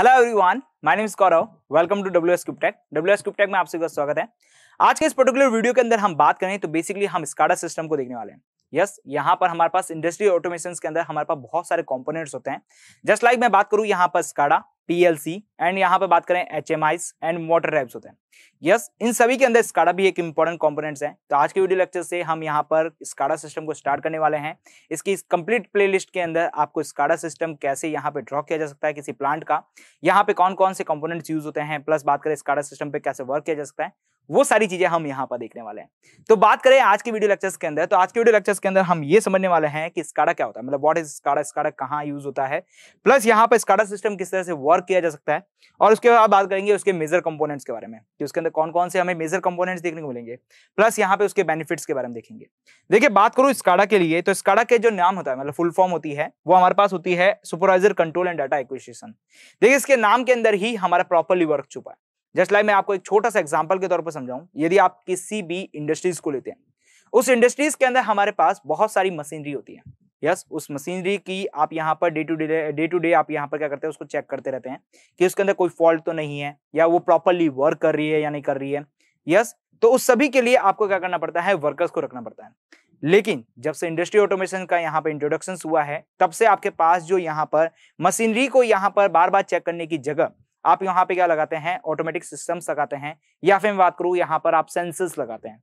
hello everyone my name is Gaurav welcome to W S Cubetech W S Cubetech में आप सभी का स्वागत है आज के इस पर्टिकुलर वीडियो के अंदर हम बात करें तो बेसिकली हम स्काडा सिस्टम को देखने वाले हैं यस yes, यहाँ पर हमारे पास इंडस्ट्री ऑटोमेशन के अंदर हमारे पास बहुत सारे कंपोनेंट्स होते हैं जस्ट लाइक like मैं बात करूँ यहाँ पर स्काडा पीएलसी एंड यहाँ पे बात करें H M Is and motor drives होते हैं यस yes, इन सभी के अंदर स्काडा भी एक इंपॉर्टेंट कंपोनेंट्स हैं तो आज के वीडियो लेक्चर से हम यहाँ पर स्काडा सिस्टम को स्टार्ट करने वाले हैं इसकी इस कंप्लीट प्लेलिस्ट के अंदर आपको स्काडा सिस्टम कैसे यहाँ पे ड्रॉ किया जा सकता है किसी प्लांट का यहाँ पे कौन कौन से कॉम्पोनेट्स यूज होते हैं प्लस बात करें स्काडा सिस्टम पे कैसे वर्क किया जा सकता है वो सारी चीजें हम यहाँ पर देखने वाले हैं तो बात करें आज के वीडियो लेक्चर्स के अंदर तो आज के वीडियो लेक्चर्स के अंदर हम ये समझने वाले हैं कि स्काडा क्या होता है मतलब व्हाट इज स्काडा स्काडा कहाँ यूज होता है प्लस यहाँ पर स्काडा सिस्टम किस तरह से वर्क किया जा सकता है और उसके बाद बात करेंगे उसके मेजर कंपोनेंट्स के बारे में कि उसके अंदर कौन कौन से हमें मेजर कंपोनेंट्स देखने को मिलेंगे प्लस यहाँ पे उसके बेनिफिट्स के बारे में देखेंगे देखिए बात करूँ स्काडा के लिए तो स्काडा के जो नाम होता है मतलब फुल फॉर्म होती है वो हमारे पास होती है supervisor control and data acquisition देखिए इसके नाम के अंदर ही हमारा प्रॉपरली वर्क छुपा है जस्ट लाइक मैं आपको एक छोटा सा एग्जाम्पल के तौर पर समझाऊं यदि आप किसी भी इंडस्ट्रीज को लेते हैं उस इंडस्ट्रीज के अंदर हमारे पास बहुत सारी मशीनरी होती है यस yes, उस मशीनरी की आप यहाँ पर day to day day to day आप यहाँ पर क्या करते हैं उसको चेक करते रहते हैं कि उसके अंदर कोई फॉल्ट तो नहीं है या वो प्रॉपरली वर्क कर रही है या नहीं कर रही है यस yes, तो उस सभी के लिए आपको क्या करना पड़ता है वर्कर्स को रखना पड़ता है लेकिन जब से इंडस्ट्री ऑटोमेशन का यहाँ पर इंट्रोडक्शन हुआ है तब से आपके पास जो यहाँ पर मशीनरी को यहाँ पर बार बार चेक करने की जगह आप यहाँ पे क्या लगाते हैं ऑटोमेटिक सिस्टम्स लगाते हैं या फिर मैं बात करूँ यहाँ पर आप सेंसर्स लगाते हैं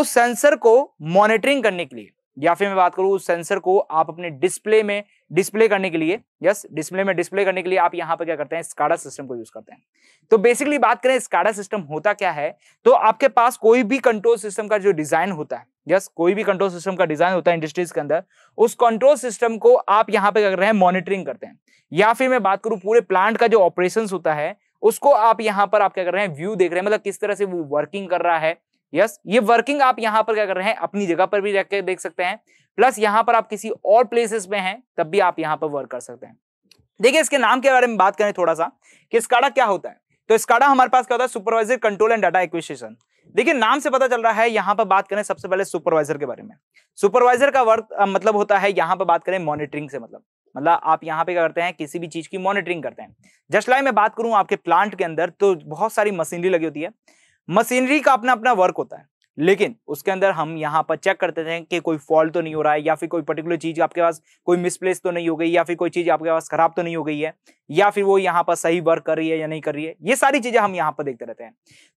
उस सेंसर को मॉनिटरिंग करने के लिए या फिर मैं बात करूँ उस सेंसर को आप अपने डिस्प्ले में डिस्प्ले करने के लिए यस डिस्प्ले में डिस्प्ले करने के लिए आप यहाँ पर क्या करते हैं स्काडा सिस्टम को यूज करते हैं तो बेसिकली बात करें स्काडा सिस्टम होता क्या है तो आपके पास कोई भी कंट्रोल सिस्टम का जो डिजाइन होता है यस कोई भी कंट्रोल सिस्टम का डिजाइन होता है इंडस्ट्रीज के अंदर उस कंट्रोल सिस्टम को आप यहाँ पे कर रहे हैं मॉनिटरिंग करते हैं या फिर मैं बात करूँ पूरे प्लांट का जो ऑपरेशन होता है उसको आप यहाँ पर आप क्या कर रहे हैं व्यू देख रहे हैं मतलब किस तरह से वो वर्किंग कर रहा है यस yes, ये वर्किंग आप यहाँ पर क्या कर रहे हैं अपनी जगह पर भी रह के देख सकते हैं प्लस यहाँ पर आप किसी और प्लेसेस में हैं तब भी आप यहाँ पर वर्क कर सकते हैं देखिए इसके नाम के बारे में बात करें थोड़ा सा कि स्काडा क्या होता है तो स्काडा हमारे पास क्या होता है supervisor control and data acquisition देखिए नाम से पता चल रहा है यहाँ पर बात करें सबसे पहले सुपरवाइजर के बारे में सुपरवाइजर का वर्क मतलब होता है यहाँ पर बात करें मॉनिटरिंग से मतलब मतलब आप यहाँ पे क्या करते हैं किसी भी चीज की मॉनिटरिंग करते हैं जस्ट लाइक मैं बात करूं आपके प्लांट के अंदर तो बहुत सारी मशीनरी लगी होती है मशीनरी का अपना अपना वर्क होता है लेकिन उसके अंदर हम यहाँ पर चेक करते थे कि कोई फॉल्ट तो नहीं हो रहा है या फिर कोई पर्टिकुलर चीज़ आपके पास कोई मिसप्लेस तो नहीं हो गई या फिर कोई चीज़ आपके पास ख़राब तो नहीं हो गई है या फिर वो यहाँ पर सही वर्क कर रही है या नहीं कर रही है ये सारी चीज़ें हम यहाँ पर देखते रहते हैं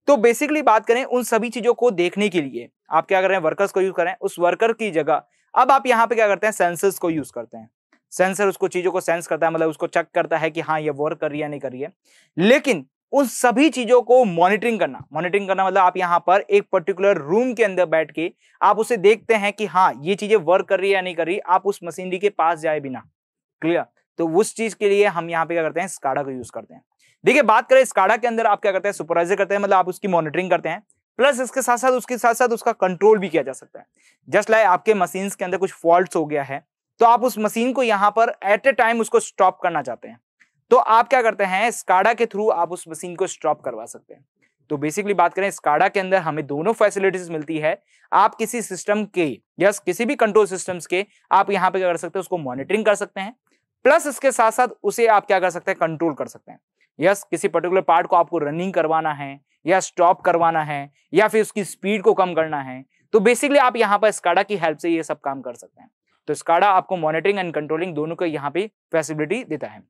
तो बेसिकली बात करें उन सभी चीज़ों को देखने के लिए आप क्या कर रहे हैं वर्कर्स को यूज़ करें उस वर्कर की जगह अब आप यहाँ पर क्या करते हैं सेंसर्स को यूज़ करते हैं सेंसर उसको चीज़ों को सेंस करता है मतलब उसको चेक करता है कि हाँ ये वर्क कर रही है नहीं कर रही है लेकिन उन सभी चीजों को मॉनिटरिंग करना मॉनिटरिंग करना मतलब आप यहाँ पर एक पर्टिकुलर रूम के अंदर बैठ के आप उसे देखते हैं कि हाँ ये चीजें वर्क कर रही है या नहीं कर रही आप उस मशीनरी के पास जाए बिना क्लियर तो उस चीज के लिए हम यहाँ पे क्या करते हैं स्काडा का यूज करते हैं देखिए बात करें स्काडा के अंदर आप क्या करते हैं सुपरवाइजर करते हैं मतलब आप उसकी मॉनिटरिंग करते हैं प्लस इसके साथ साथ उसके साथ साथ उसका कंट्रोल भी किया जा सकता है जस्ट लाइक आपके मशीन के अंदर कुछ फॉल्ट हो गया है तो आप उस मशीन को यहाँ पर एट ए टाइम उसको स्टॉप करना चाहते हैं तो आप क्या करते हैं स्काडा के थ्रू आप उस मशीन को स्टॉप करवा सकते हैं तो बेसिकली बात करें स्काडा के अंदर हमें दोनों फैसिलिटीज मिलती है आप किसी सिस्टम के यस किसी भी कंट्रोल सिस्टम्स के आप यहाँ पे क्या कर सकते हैं उसको मॉनिटरिंग कर सकते हैं प्लस इसके साथ साथ उसे आप क्या कर सकते हैं कंट्रोल कर सकते हैं यस किसी पर्टिकुलर पार्ट को आपको रनिंग करवाना है या स्टॉप करवाना है या फिर उसकी स्पीड को कम करना है तो बेसिकली आप यहाँ पर स्काडा की हेल्प से ये सब काम कर सकते हैं तो स्काडा आपको मॉनिटरिंग एंड कंट्रोलिंग दोनों को यहाँ पे फैसिलिटी देता है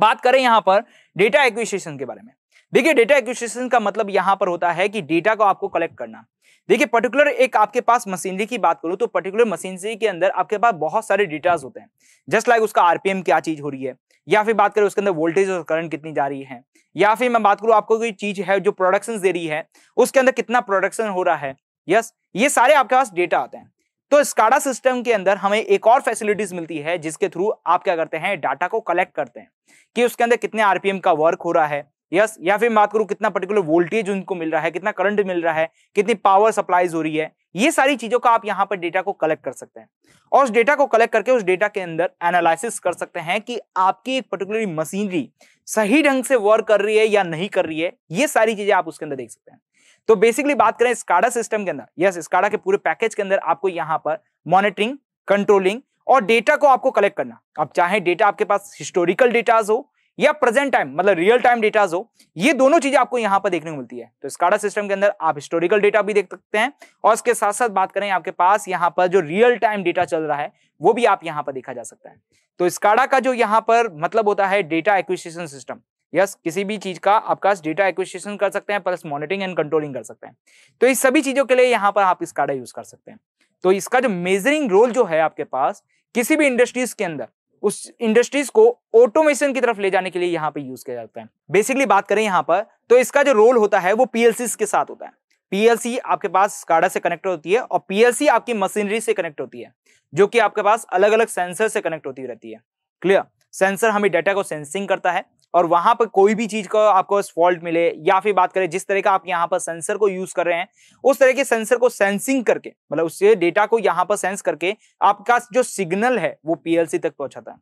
बात करें यहां पर डेटा एक्विशेशन के बारे में देखिए डेटा एक्विशेशन का मतलब यहां पर होता है कि डेटा को आपको कलेक्ट करना देखिए पर्टिकुलर एक आपके पास मशीनरी की बात करूं तो पर्टिकुलर मशीनरी के अंदर आपके पास बहुत सारे डेटाज होते हैं जस्ट लाइक उसका आरपीएम क्या चीज हो रही है या फिर बात करें उसके अंदर वोल्टेज और करंट कितनी जा रही है या फिर मैं बात करूं आपको कोई चीज है जो प्रोडक्शन दे रही है उसके अंदर कितना प्रोडक्शन हो रहा है यस ये सारे आपके पास डेटा आते हैं तो स्काडा सिस्टम के अंदर हमें एक और फैसिलिटीज मिलती है जिसके थ्रू आप क्या करते हैं डाटा को कलेक्ट करते हैं कि उसके अंदर कितने आरपीएम का वर्क हो रहा है यस या फिर बात करूं कितना पर्टिकुलर वोल्टेज उनको मिल रहा है कितना करंट मिल रहा है कितनी पावर सप्लाईज हो रही है ये सारी चीजों का आप यहाँ पर डेटा को कलेक्ट कर सकते हैं और उस डेटा को कलेक्ट करके उस डेटा के अंदर एनालिसिस कर सकते हैं कि आपकी एक पर्टिकुलर मशीनरी सही ढंग से वर्क कर रही है या नहीं कर रही है ये सारी चीजें आप उसके अंदर देख सकते हैं तो बेसिकली बात करें स्काडा सिस्टम के अंदर यस स्काडा के पूरे पैकेज के अंदर आपको यहाँ पर मॉनिटरिंग कंट्रोलिंग और डेटा को आपको कलेक्ट करना अब चाहे डेटा आपके पास हिस्टोरिकल डेटाज हो या प्रेजेंट टाइम मतलब रियल टाइम डेटाज हो ये दोनों चीजें आपको यहाँ पर देखने को मिलती है तो स्काडा सिस्टम के अंदर आप हिस्टोरिकल डेटा भी देख सकते हैं और इसके साथ साथ बात करें आपके पास यहाँ पर जो रियल टाइम डेटा चल रहा है वो भी आप यहाँ पर देखा जा सकता है तो स्काडा का जो यहाँ पर मतलब होता है डेटा एक्विशन सिस्टम यस किसी भी चीज का आपका डेटा एक्विशन कर सकते हैं प्लस मॉनिटरिंग एंड कंट्रोलिंग कर सकते हैं तो इस सभी चीजों के लिए यहाँ पर आप इस कार्डा यूज कर सकते हैं तो इसका जो मेजरिंग रोल जो है आपके पास किसी भी इंडस्ट्रीज के अंदर उस इंडस्ट्रीज को ऑटोमेशन की तरफ ले जाने के लिए यहाँ पे यूज किया जाता है बेसिकली बात करें यहाँ पर तो इसका जो रोल होता है वो पीएलसी के साथ होता है पीएलसी आपके पास काडा से कनेक्ट होती है और पीएलसी आपकी मशीनरी से कनेक्ट होती है जो कि आपके पास अलग अलग सेंसर से कनेक्ट होती रहती है क्लियर सेंसर हमें डाटा को सेंसिंग करता है और वहां पर कोई भी चीज का आपको फॉल्ट मिले या फिर बात करें जिस तरह का आप यहाँ पर सेंसर को यूज कर रहे हैं उस तरह के सेंसर को सेंसिंग करके मतलब उससे डेटा को यहाँ पर सेंस करके आपका जो सिग्नल है वो पीएलसी तक पहुंचाता है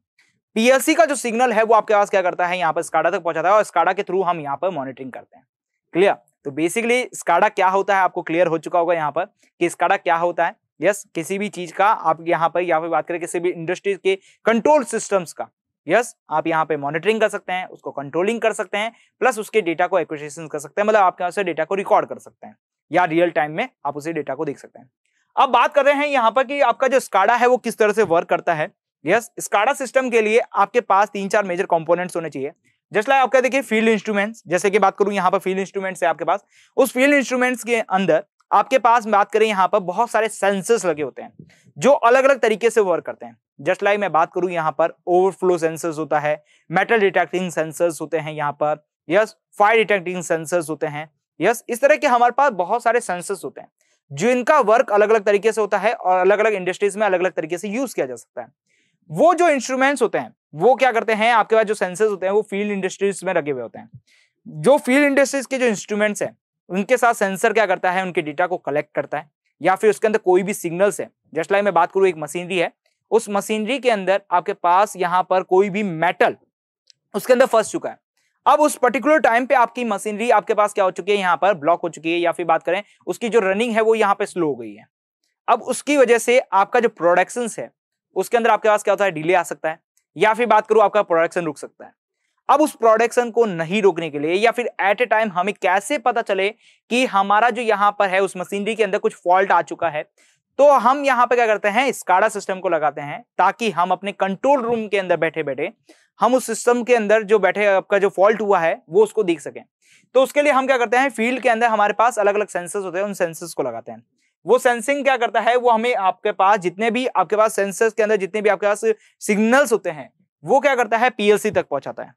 पीएलसी का जो सिग्नल है वो आपके पास क्या करता है यहाँ पर स्काडा तक पहुंचाता है और स्काडा के थ्रू हम यहाँ पर मॉनिटरिंग करते हैं क्लियर तो बेसिकली स्काडा क्या होता है आपको क्लियर हो चुका होगा यहाँ पर कि स्काडा क्या होता है यस yes, किसी भी चीज का आप यहाँ पर यहाँ पर बात करें किसी भी इंडस्ट्रीज के कंट्रोल सिस्टम्स का यस आप यहाँ पे मॉनिटरिंग कर सकते हैं उसको कंट्रोलिंग कर सकते हैं प्लस उसके डेटा को एक्विशन कर सकते हैं मतलब आपके यहाँ से डेटा को रिकॉर्ड कर सकते हैं या रियल टाइम में आप उसे डेटा को देख सकते हैं अब बात कर रहे हैं यहाँ पर कि आपका जो स्काडा है वो किस तरह से वर्क करता है यस स्काडा सिस्टम के लिए आपके पास तीन चार मेजर कंपोनेंट्स होने चाहिए जस्ट लाइक आपका देखिए फील्ड इंस्ट्रूमेंट्स जैसे कि बात करूं यहाँ पर फील्ड इंस्ट्रूमेंट्स है आपके पास उस फील्ड इंस्ट्रूमेंट्स के अंदर आपके पास बात करें यहाँ पर बहुत सारे सेंसर्स लगे होते हैं जो अलग अलग तरीके से वर्क करते हैं जस्ट लाइक मैं बात करूं यहाँ पर ओवरफ्लो सेंसर्स होता है मेटल डिटेक्टिंग सेंसर्स होते हैं यहाँ पर यस फायर डिटेक्टिंग सेंसर्स होते हैं यस इस तरह के हमारे पास बहुत सारे सेंसर्स होते हैं जो इनका वर्क अलग अलग तरीके से होता है और अलग अलग इंडस्ट्रीज में अलग अलग तरीके से यूज किया जा सकता है वो जो इंस्ट्रूमेंट्स होते हैं वो क्या करते हैं आपके पास जो सेंसर्स होते हैं वो फील्ड इंडस्ट्रीज में लगे हुए होते हैं जो फील्ड इंडस्ट्रीज के जो इंस्ट्रूमेंट्स हैं उनके साथ सेंसर क्या करता है उनके डेटा को कलेक्ट करता है या फिर उसके अंदर कोई भी सिग्नल्स है जस्ट लाइक मैं बात करूँ एक मशीनरी है उस मशीनरी के अंदर आपके पास यहाँ पर कोई भी मेटल उसके अंदर फंस चुका है अब उस पर्टिकुलर टाइम पे आपकी मशीनरी आपके पास क्या हो चुकी है यहाँ पर ब्लॉक हो चुकी है या फिर बात करें उसकी जो रनिंग है वो यहाँ पे स्लो हो गई है अब उसकी वजह से आपका जो प्रोडक्शन है उसके अंदर आपके पास क्या होता है डिले आ सकता है या फिर बात करूँ आपका प्रोडक्शन रुक सकता है अब उस प्रोडक्शन को नहीं रोकने के लिए या फिर एट ए टाइम हमें कैसे पता चले कि हमारा जो यहां पर है उस मशीनरी के अंदर कुछ फॉल्ट आ चुका है तो हम यहां पर क्या करते हैं स्काडा सिस्टम को लगाते हैं ताकि हम अपने कंट्रोल रूम के अंदर बैठे बैठे हम उस सिस्टम के अंदर जो बैठे आपका जो फॉल्ट हुआ है वो उसको देख सकें तो उसके लिए हम क्या करते हैं फील्ड के अंदर हमारे पास अलग अलग सेंसर्स होते हैं उन सेंसर्स को लगाते हैं वो सेंसिंग क्या करता है वो हमें आपके पास जितने भी आपके पास सेंसर्स के अंदर जितने भी आपके पास सिग्नल्स होते हैं वो क्या करता है पीएलसी तक पहुंचाता है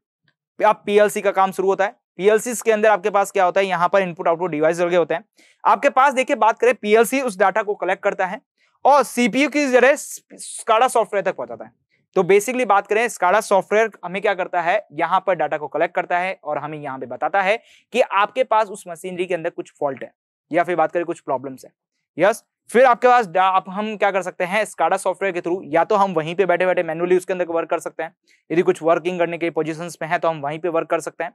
आप पीएलसी का काम शुरू होता है पीएलसी के अंदर आपके पास क्या होता है यहाँ पर इनपुट आउटपुट डिवाइस लगे होते हैं आपके पास देखिए बात करें पीएलसी उस डाटा को कलेक्ट करता है और सीपीयू की जरिए स्काडा सॉफ्टवेयर तक पहुंचाता है तो बेसिकली बात करें स्काडा सॉफ्टवेयर हमें क्या करता है यहाँ पर डाटा को कलेक्ट करता है और हमें यहाँ पे बताता है कि आपके पास उस मशीनरी के अंदर कुछ फॉल्ट है या फिर बात करें कुछ प्रॉब्लम्स है यस फिर आपके पास आप हम क्या कर सकते हैं स्काडा सॉफ्टवेयर के थ्रू या तो हम वहीं पे बैठे बैठे मैनुअली उसके अंदर वर्क कर सकते हैं यदि कुछ वर्किंग करने के पोजिशन पे है तो हम वहीं पे वर्क कर सकते हैं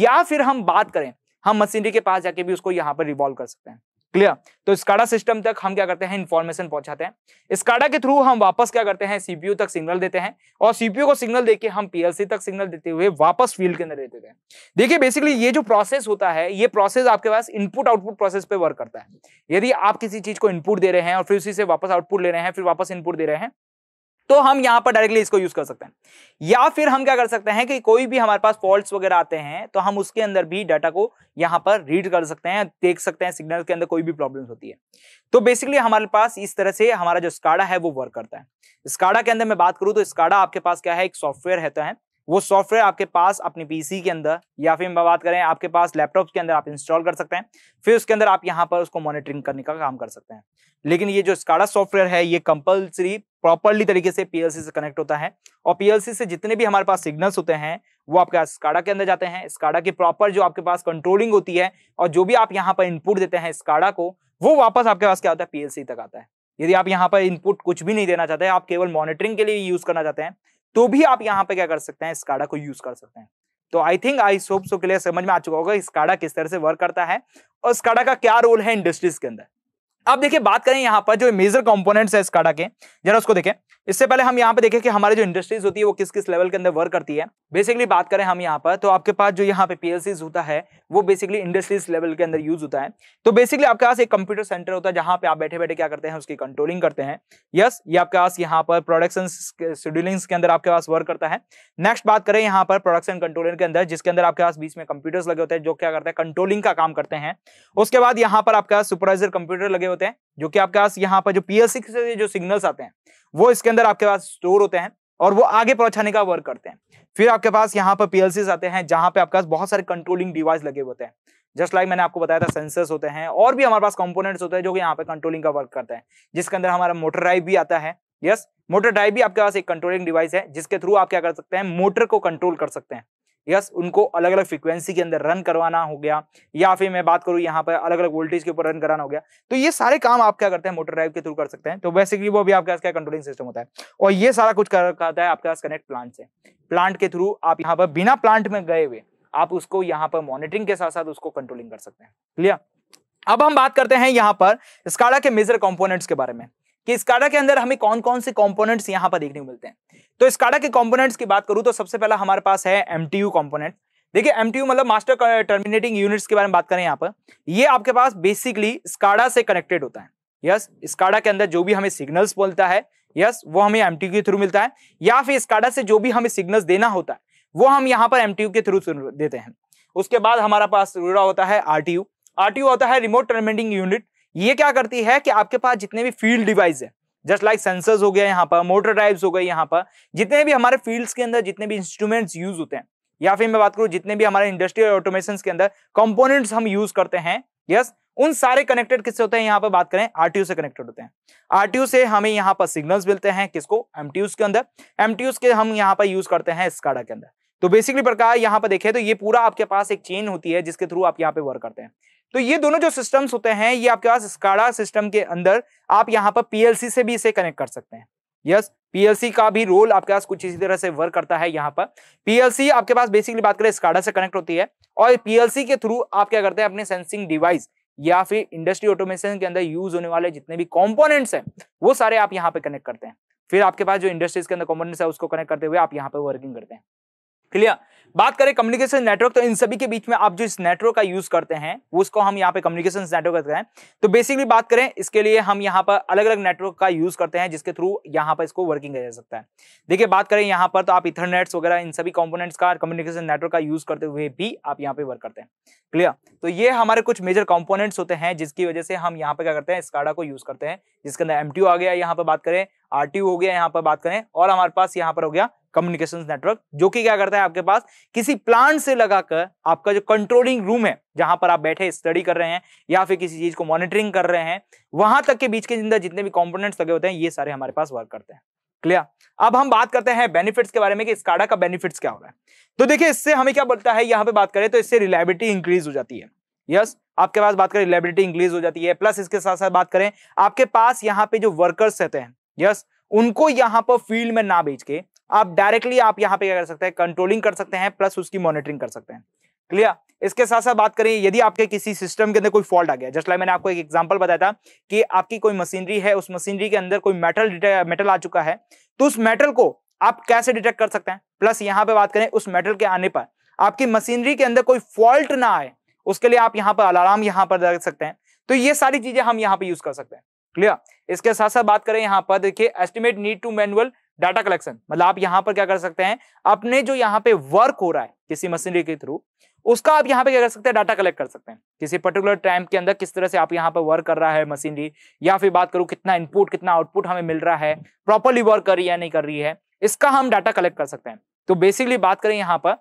या फिर हम बात करें हम मशीनरी के पास जाके भी उसको यहाँ पर रिवॉल्व कर सकते हैं क्लियर तो स्काडा सिस्टम तक हम क्या करते हैं इन्फॉर्मेशन पहुंचाते हैं स्काडा के थ्रू हम वापस क्या करते हैं सीपीयू तक सिग्नल देते हैं और सीपीयू को सिग्नल देके हम पीएलसी तक सिग्नल देते हुए वापस फील्ड के अंदर देते हैं देखिए बेसिकली ये जो प्रोसेस होता है ये प्रोसेस आपके पास इनपुट आउटपुट प्रोसेस पे वर्क करता है यदि आप किसी चीज को इनपुट दे रहे हैं और फिर उसी से वापस आउटपुट ले रहे हैं फिर वापस इनपुट दे रहे हैं तो हम यहां पर डायरेक्टली इसको यूज कर सकते हैं या फिर हम क्या कर सकते हैं कि कोई भी हमारे पास फॉल्ट वगैरह आते हैं तो हम उसके अंदर भी डाटा को यहाँ पर रीड कर सकते हैं देख सकते हैं सिग्नल के अंदर कोई भी प्रॉब्लम होती है तो बेसिकली हमारे पास इस तरह से हमारा जो स्काडा है वो वर्क करता है स्काडा के अंदर मैं बात करूँ तो स्काडा आपके पास क्या है एक सॉफ्टवेयर है वो सॉफ्टवेयर आपके पास अपने पीसी के अंदर या फिर हम बात करें आपके पास लैपटॉप के अंदर आप इंस्टॉल कर सकते हैं फिर उसके अंदर आप यहाँ पर उसको मॉनिटरिंग करने का काम कर सकते हैं लेकिन ये जो स्काडा सॉफ्टवेयर है ये कंपल्सरी प्रॉपरली तरीके से पीएलसी से कनेक्ट होता है और पीएलसी से जितने भी हमारे पास सिग्नल्स होते हैं वो आपके पास स्काडा के अंदर जाते हैं स्काडा की प्रॉपर जो आपके पास कंट्रोलिंग होती है और जो भी आप यहाँ पर इनपुट देते हैं स्काडा को वो वापस आपके पास क्या होता है पीएलसी तक आता है यदि आप यहाँ पर इनपुट कुछ भी नहीं देना चाहते आप केवल मॉनिटरिंग के लिए यूज करना चाहते हैं तो भी आप यहाँ पे क्या कर सकते हैं स्काडा को यूज कर सकते हैं तो I think I suppose so clear समझ में आ चुका होगा स्काडा किस तरह से वर्क करता है और स्काडा का क्या रोल है इंडस्ट्रीज के अंदर अब देखिए बात करें यहाँ पर जो मेजर कंपोनेंट्स है स्काडा के जरा उसको देखें इससे पहले हम यहाँ पे देखें कि हमारे जो इंडस्ट्रीज होती है वो किस किस लेवल के अंदर वर्क करती है बेसिकली बात करें हम यहाँ पर तो आपके पास जो यहाँ पे पीएलसीज होता है वो बेसिकली इंडस्ट्रीज लेवल के अंदर यूज होता है तो बेसिकली आपके पास एक कंप्यूटर सेंटर होता है जहाँ पे आप बैठे बैठे क्या करते हैं उसकी कंट्रोलिंग करते हैं यस ये आपके पास यहाँ पर प्रोडक्शन शेड्यूलिंग के अंदर आपके पास वर्क करता है नेक्स्ट बात करें यहाँ पर प्रोडक्शन कंट्रोलिंग के अंदर जिसके अंदर आपके पास बीच में कंप्यूटर्स लगे होते हैं जो क्या करते हैं कंट्रोलिंग का काम करते हैं उसके बाद यहाँ पर आपके पास सुपरवाइजर कंप्यूटर लगे होते हैं जो कि आपके पास यहाँ पर जो पीएलसी से जो सिग्नल्स आते हैं वो इसके अंदर आपके पास स्टोर होते हैं और वो आगे पहुंचाने का वर्क करते हैं फिर आपके पास यहाँ पर पीएलसी आते हैं जहाँ पे आपके पास बहुत सारे कंट्रोलिंग डिवाइस लगे होते हैं जस्ट लाइक like मैंने आपको बताया था सेंसर्स होते हैं और भी हमारे पास कंपोनेंट्स होते हैं जो कि यहाँ पे कंट्रोलिंग का वर्क करता है जिसके अंदर हमारा मोटर ड्राइव भी आता है यस मोटर ड्राइव भी आपके पास एक कंट्रोलिंग डिवाइस है जिसके थ्रू आप क्या कर सकते हैं मोटर को कंट्रोल कर सकते हैं यस उनको अलग अलग फ्रिक्वेंसी के अंदर रन करवाना हो गया या फिर मैं बात करूँ यहाँ पर अलग अलग वोल्टेज के ऊपर रन कराना हो गया तो ये सारे काम आप क्या करते हैं मोटर ड्राइव के थ्रू कर सकते हैं तो बेसिकली वो भी आपके पास क्या कंट्रोलिंग सिस्टम होता है और ये सारा कुछ करता है आपके पास कनेक्ट प्लांट से प्लांट के थ्रू आप यहाँ पर बिना प्लांट में गए हुए आप उसको यहाँ पर मॉनिटरिंग के साथ साथ उसको कंट्रोलिंग कर सकते हैं क्लियर अब हम बात करते हैं यहाँ पर स्काडा के मेजर कंपोनेंट्स के बारे में कि स्काडा के अंदर हमें कौन कौन से कंपोनेंट्स यहाँ पर देखने को मिलते हैं तो स्काडा के कंपोनेंट्स की बात करूँ तो सबसे पहला हमारे पास है एम कंपोनेंट देखिए एम मतलब मास्टर टर्मिनेटिंग यूनिट्स के बारे में बात करें यहाँ पर ये आपके पास बेसिकली स्काडा से कनेक्टेड होता है यस स्काडा के अंदर जो भी हमें सिग्नल्स बोलता है यस वो हमें एम के थ्रू मिलता है या फिर स्काडा से जो भी हमें सिग्नल्स देना होता है वो हम यहाँ पर एम के थ्रू देते हैं उसके बाद हमारा पास जुड़ा होता है आर टी होता है रिमोट टर्मिनेटिंग यूनिट ये क्या करती है कि आपके पास जितने भी फील्ड डिवाइस है जस्ट लाइक सेंसर्स हो गया यहाँ पर मोटर ड्राइव्स हो गई यहाँ पर जितने भी हमारे फील्ड्स के अंदर जितने भी इंस्ट्रूमेंट्स यूज होते हैं या फिर मैं बात करूँ जितने भी हमारे इंडस्ट्रियल ऑटोमेशन के अंदर कंपोनेंट्स हम यूज करते हैं यस yes, उन सारे कनेक्टेड किससे होते हैं यहाँ पर बात करें आरटीयू से कनेक्टेड होते हैं आरटीयू से हमें यहाँ पर सिग्नल्स मिलते हैं किसको एमटीयूज के अंदर एमटीयूज के हम यहाँ पर यूज करते हैं स्काडा के अंदर तो बेसिकली प्रकार यहाँ पर देखें तो ये पूरा आपके पास एक चेन होती है जिसके थ्रू आप यहाँ पे वर्क करते हैं तो ये दोनों जो सिस्टम्स होते हैं ये आपके पास स्काडा सिस्टम के अंदर आप यहाँ पर पीएलसी से भी इसे कनेक्ट कर सकते हैं यस पीएलसी का भी रोल आपके पास कुछ इसी तरह से वर्क करता है यहाँ पर पीएलसी आपके पास बेसिकली बात करें स्काडा से कनेक्ट होती है और पीएलसी के थ्रू आप क्या करते हैं अपने सेंसिंग डिवाइस या फिर इंडस्ट्री ऑटोमेशन के अंदर यूज होने वाले जितने भी कॉम्पोनेंट्स हैं वो सारे आप यहाँ पे कनेक्ट करते हैं फिर आपके पास जो इंडस्ट्रीज के अंदर कॉम्पोनेंट्स है उसको कनेक्ट करते हुए आप यहाँ पे वर्किंग करते हैं क्लियर बात करें कम्युनिकेशन नेटवर्क तो इन सभी के बीच में आप जो इस नेटवर्क का यूज करते हैं उसको हम यहाँ पे कम्युनिकेशन नेटवर्क करते हैं तो बेसिकली बात करें इसके लिए हम यहाँ पर अलग अलग नेटवर्क का यूज करते हैं जिसके थ्रू यहाँ पर इसको वर्किंग किया जा सकता है देखिए बात करें यहाँ पर तो आप इथरनेट्स वगैरह इन सभी कॉम्पोनेट्स का कम्युनिकेशन नेटवर्क का यूज करते हुए भी आप यहाँ पे वर्क करते हैं क्लियर तो ये हमारे कुछ मेजर कॉम्पोनेट्स होते हैं जिसकी वजह से हम यहाँ पे क्या करते हैं स्काडा को यूज करते हैं जिसके अंदर एम आ गया यहाँ पर बात करें आर हो गया यहाँ पर बात करें और हमारे पास यहाँ पर हो गया कम्युनिकेशन नेटवर्क जो कि क्या करता है आपके पास किसी प्लांट से लगाकर आपका जो कंट्रोलिंग रूम है जहां पर आप बैठे स्टडी कर रहे हैं या फिर किसी चीज को मॉनिटरिंग कर रहे हैं वहां तक के बीच के अंदर जितने भी कॉम्पोनेट्स लगे होते हैं ये सारे हमारे पास वर्क करते हैं क्लियर अब हम बात करते हैं बेनिफिट्स के बारे में कि स्काडा का बेनिफिट्स क्या हो रहा है तो देखिए इससे हमें क्या बोलता है यहाँ पे बात करें तो इससे रिलायबिलिटी इंक्रीज हो जाती है यस yes, आपके पास बात करें रिलायबिलिटी इंक्रीज हो जाती है प्लस इसके साथ साथ बात करें आपके पास यहाँ पे जो वर्कर्स रहते हैं यस yes, उनको यहाँ पर फील्ड में ना बेच के आप डायरेक्टली आप यहाँ पे क्या कर सकते हैं कंट्रोलिंग कर सकते हैं प्लस उसकी मॉनिटरिंग कर सकते हैं क्लियर इसके साथ साथ बात करें यदि आपके किसी सिस्टम के अंदर कोई फॉल्ट आ गया जस्ट लाइक मैंने आपको एक एग्जांपल बताया था कि आपकी कोई मशीनरी है उस मशीनरी के अंदर कोई मेटल मेटल आ चुका है तो उस मेटल को आप कैसे डिटेक्ट कर सकते हैं प्लस यहाँ पे बात करें उस मेटल के आने पर आपकी मशीनरी के अंदर कोई फॉल्ट ना आए उसके लिए आप यहाँ पर अलार्म यहाँ पर रख सकते हैं तो ये सारी चीजें हम यहाँ पे यूज कर सकते हैं क्लियर इसके साथ साथ बात करें यहाँ पर देखिए estimate need to manual data collection मतलब आप यहाँ पर क्या कर सकते हैं अपने जो यहाँ पे वर्क हो रहा है किसी मशीनरी के थ्रू उसका आप यहाँ पे क्या कर सकते हैं डाटा कलेक्ट कर सकते हैं किसी पर्टिकुलर टाइम के अंदर किस तरह से आप यहाँ पर वर्क कर रहा है मशीनरी या फिर बात करूँ कितना इनपुट कितना आउटपुट हमें मिल रहा है प्रॉपरली वर्क कर रही है नहीं कर रही है इसका हम डाटा कलेक्ट कर सकते हैं तो बेसिकली बात करें यहाँ पर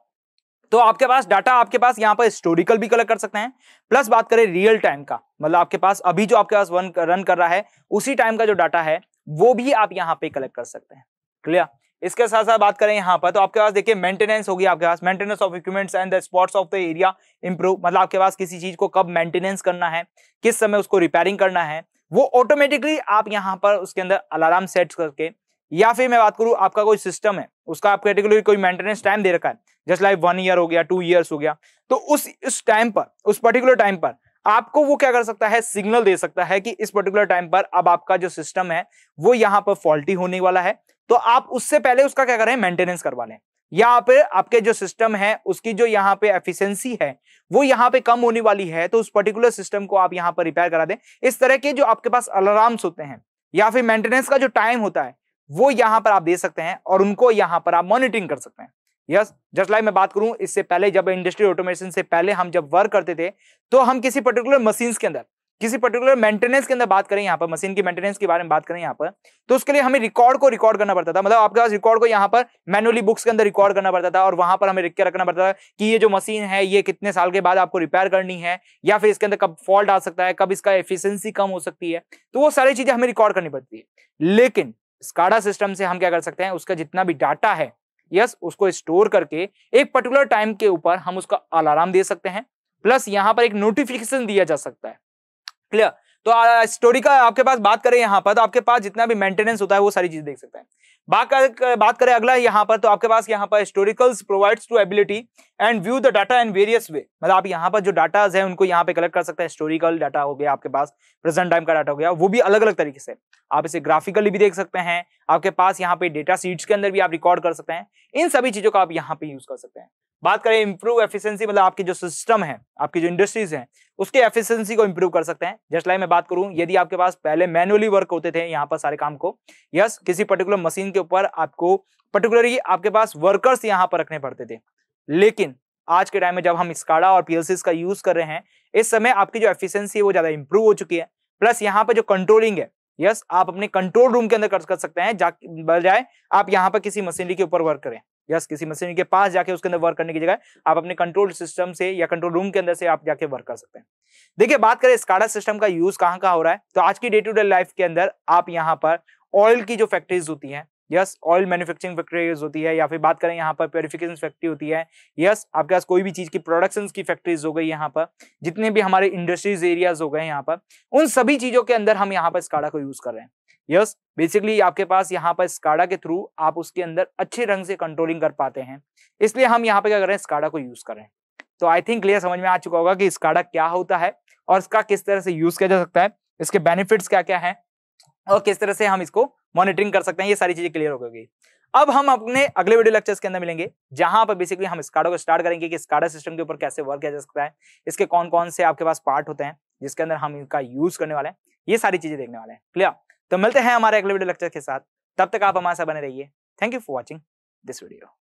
तो आपके पास डाटा आपके पास यहाँ पर हिस्टोरिकल भी कलेक्ट कर सकते हैं प्लस बात करें रियल टाइम का मतलब आपके पास अभी जो आपके पास रन रन कर रहा है उसी टाइम का जो डाटा है वो भी आप यहाँ पे कलेक्ट कर सकते हैं क्लियर इसके साथ साथ बात करें यहाँ पर तो आपके पास देखिए मेंटेनेंस होगी आपके पास maintenance of equipments and the spots of the area improve मतलब आपके पास किसी चीज को कब मेंटेनेंस करना है किस समय उसको रिपेयरिंग करना है वो ऑटोमेटिकली आप यहाँ पर उसके अंदर अलार्म सेट करके या फिर मैं बात करूँ आपका कोई सिस्टम है उसका आप पर्टिकुलर कोई मेंटेनेंस टाइम दे रखा है जस्ट लाइक वन ईयर हो गया टू ईयर्स हो गया तो उस इस टाइम पर उस पर्टिकुलर टाइम पर आपको वो क्या कर सकता है सिग्नल दे सकता है कि इस पर्टिकुलर टाइम पर अब आपका जो सिस्टम है वो यहाँ पर फॉल्टी होने वाला है तो आप उससे पहले उसका क्या करें मेंटेनेंस करवा लें या आप आपके जो सिस्टम है उसकी जो यहाँ पे एफिशिएंसी है वो यहाँ पे कम होने वाली है तो उस पर्टिकुलर सिस्टम को आप यहाँ पर रिपेयर करा दें इस तरह के जो आपके पास अलार्म्स होते हैं या फिर मेंटेनेंस का जो टाइम होता है वो यहाँ पर आप दे सकते हैं और उनको यहाँ पर आप मॉनिटरिंग कर सकते हैं यस जस्ट लाइक मैं बात करूं इससे पहले जब इंडस्ट्री ऑटोमेशन से पहले हम जब वर्क करते थे तो हम किसी पर्टिकुलर मशीन के अंदर किसी पर्टिकुलर मेंटेनेंस के अंदर बात करें यहाँ पर मशीन की मेंटेनेंस के बारे में बात करें यहाँ पर तो उसके लिए हमें रिकॉर्ड को रिकॉर्ड करना पड़ता था मतलब आपके पास रिकॉर्ड को यहाँ पर मैनुअली बुक्स के अंदर रिकॉर्ड करना पड़ता था और वहां पर हमें रिक्के रखना पड़ता था कि ये जो मशीन है ये कितने साल के बाद आपको रिपेयर करनी है या फिर इसके अंदर कब फॉल्ट आ सकता है कब इसका एफिशियंसी कम हो सकती है तो वो सारी चीजें हमें रिकॉर्ड करनी पड़ती है लेकिन स्काडा सिस्टम से हम क्या कर सकते हैं उसका जितना भी डाटा है यस उसको स्टोर करके एक पर्टिकुलर टाइम के ऊपर हम उसका अलार्म दे सकते हैं प्लस यहाँ पर एक नोटिफिकेशन दिया जा सकता है क्लियर तो स्टोरी का आपके पास बात करें यहाँ पर तो आपके पास जितना भी मेंटेनेंस होता है वो सारी चीज देख सकते हैं बात कर, बात करें अगला यहाँ पर तो आपके पास यहाँ पर historicals provides to ability and view the data in various way मतलब आप यहाँ पर जो डाटाज है उनको यहाँ पे कलेक्ट कर सकते हैं हिस्टोरिकल डाटा हो गया आपके पास प्रेजेंट टाइम का डाटा हो गया वो भी अलग अलग तरीके से आप इसे ग्राफिकली भी देख सकते हैं आपके पास यहाँ पे डेटा सीट्स के अंदर भी आप रिकॉर्ड कर सकते हैं इन सभी चीजों का आप यहाँ पे यूज कर सकते हैं बात करें इंप्रूव एफिशिएंसी मतलब आपके जो सिस्टम है आपकी जो इंडस्ट्रीज हैं उसके एफिशिएंसी को इंप्रूव कर सकते हैं जस्ट लाइक मैं बात करूं यदि आपके पास पहले मैनुअली वर्क होते थे यहाँ पर सारे काम को यस किसी पर्टिकुलर मशीन के ऊपर आपको पर्टिकुलरली आपके पास वर्कर्स यहाँ पर रखने पड़ते थे लेकिन आज के टाइम में जब हम स्काडा और पीएलसी का यूज कर रहे हैं इस समय आपकी जो एफिशिएंसी है वो ज्यादा इंप्रूव हो चुकी है प्लस यहाँ पर जो कंट्रोलिंग है यस आप अपने कंट्रोल रूम के अंदर कर, कर सकते हैं बजाय आप यहाँ पर किसी मशीनरी के ऊपर वर्क करें यस किसी मशीनरी के पास जाके उसके अंदर वर्क करने की जगह आप अपने कंट्रोल सिस्टम से या कंट्रोल रूम के अंदर से आप जाके वर्क कर सकते हैं देखिए बात करें स्काडा सिस्टम का यूज कहाँ कहाँ हो रहा है तो आज की डे टू डे लाइफ के अंदर आप यहाँ पर ऑयल की जो फैक्ट्रीज होती हैं यस ऑयल मैन्युफैक्चरिंग फैक्ट्रीज होती है या फिर बात करें यहाँ पर प्योरिफिकेशन फैक्ट्री होती है यस आपके पास कोई भी चीज़ की प्रोडक्शन की फैक्ट्रीज हो गई यहाँ पर जितने भी हमारे इंडस्ट्रीज एरियाज हो गए यहाँ पर उन सभी चीज़ों के अंदर हम यहाँ पर स्काडा को यूज़ कर रहे हैं यस yes, बेसिकली आपके पास यहाँ पर स्काडा के थ्रू आप उसके अंदर अच्छे रंग से कंट्रोलिंग कर पाते हैं इसलिए हम यहाँ पे क्या कर रहे हैं स्काडा को यूज कर रहे हैं तो आई थिंक क्लियर समझ में आ चुका होगा कि स्काडा क्या होता है और इसका किस तरह से यूज किया जा सकता है इसके बेनिफिट्स क्या क्या है और किस तरह से हम इसको मॉनिटरिंग कर सकते हैं ये सारी चीजें क्लियर हो गई अब हम अपने अगले वीडियो लेक्चर्स के अंदर मिलेंगे जहां पर बेसिकली हम स्काडा को स्टार्ट करेंगे कि स्काडा सिस्टम के ऊपर कैसे वर्क किया जा सकता है इसके कौन कौन से आपके पास पार्ट होते हैं जिसके अंदर हम इनका यूज करने वाले हैं ये सारी चीजें देखने वाले हैं क्लियर तो मिलते हैं हमारे अगले वीडियो लेक्चर के साथ तब तक आप हमारे साथ बने रहिए thank you for watching this video